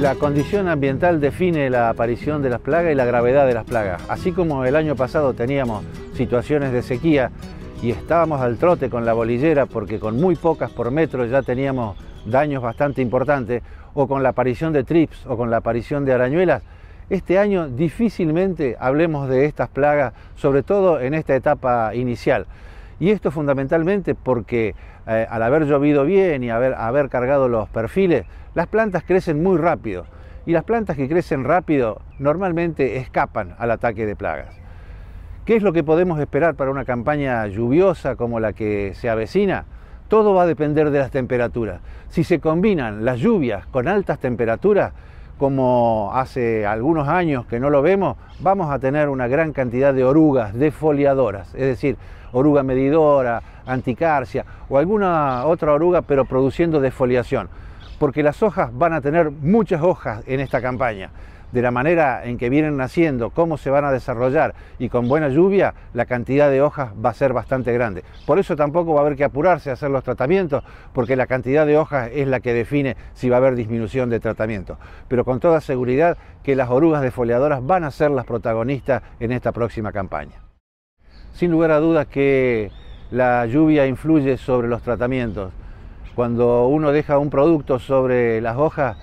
La condición ambiental define la aparición de las plagas y la gravedad de las plagas. Así como el año pasado teníamos situaciones de sequía y estábamos al trote con la bolillera porque con muy pocas por metro ya teníamos daños bastante importantes, o con la aparición de trips o con la aparición de arañuelas, este año difícilmente hablemos de estas plagas, sobre todo en esta etapa inicial. Y esto fundamentalmente porque eh, al haber llovido bien y haber cargado los perfiles, las plantas crecen muy rápido y las plantas que crecen rápido normalmente escapan al ataque de plagas. ¿Qué es lo que podemos esperar para una campaña lluviosa como la que se avecina? Todo va a depender de las temperaturas. Si se combinan las lluvias con altas temperaturas, como hace algunos años que no lo vemos, vamos a tener una gran cantidad de orugas defoliadoras, es decir, oruga medidora, anticarcia o alguna otra oruga, pero produciendo defoliación, porque las hojas van a tener muchas hojas en esta campaña de la manera en que vienen naciendo, cómo se van a desarrollar y con buena lluvia, la cantidad de hojas va a ser bastante grande. Por eso tampoco va a haber que apurarse a hacer los tratamientos, porque la cantidad de hojas es la que define si va a haber disminución de tratamiento. Pero con toda seguridad que las orugas defoliadoras van a ser las protagonistas en esta próxima campaña. Sin lugar a dudas que la lluvia influye sobre los tratamientos. Cuando uno deja un producto sobre las hojas,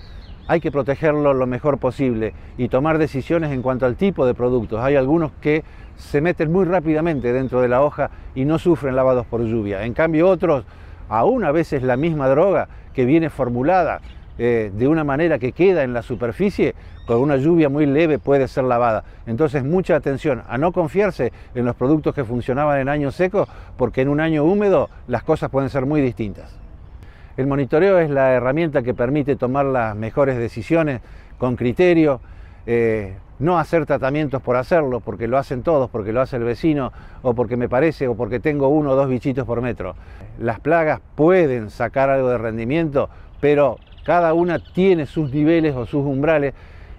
hay que protegerlo lo mejor posible y tomar decisiones en cuanto al tipo de productos. Hay algunos que se meten muy rápidamente dentro de la hoja y no sufren lavados por lluvia. En cambio otros, aún a veces la misma droga que viene formulada eh, de una manera que queda en la superficie, con una lluvia muy leve puede ser lavada. Entonces mucha atención a no confiarse en los productos que funcionaban en años secos, porque en un año húmedo las cosas pueden ser muy distintas. El monitoreo es la herramienta que permite tomar las mejores decisiones con criterio, eh, no hacer tratamientos por hacerlo, porque lo hacen todos, porque lo hace el vecino, o porque me parece, o porque tengo uno o dos bichitos por metro. Las plagas pueden sacar algo de rendimiento, pero cada una tiene sus niveles o sus umbrales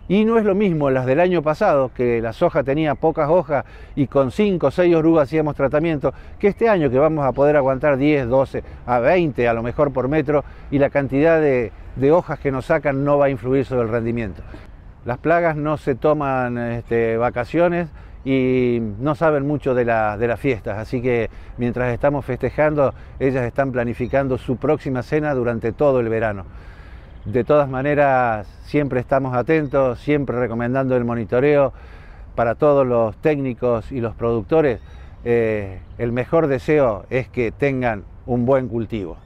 y no es lo mismo las del año pasado, que la soja tenía pocas hojas y con 5 o 6 orugas hacíamos tratamiento, que este año que vamos a poder aguantar 10, 12, a 20 a lo mejor por metro y la cantidad de, hojas que nos sacan no va a influir sobre el rendimiento. Las plagas no se toman este, vacaciones y no saben mucho de las fiestas, así que mientras estamos festejando, ellas están planificando su próxima cena durante todo el verano. De todas maneras, siempre estamos atentos, siempre recomendando el monitoreo para todos los técnicos y los productores. Eh, el mejor deseo es que tengan un buen cultivo.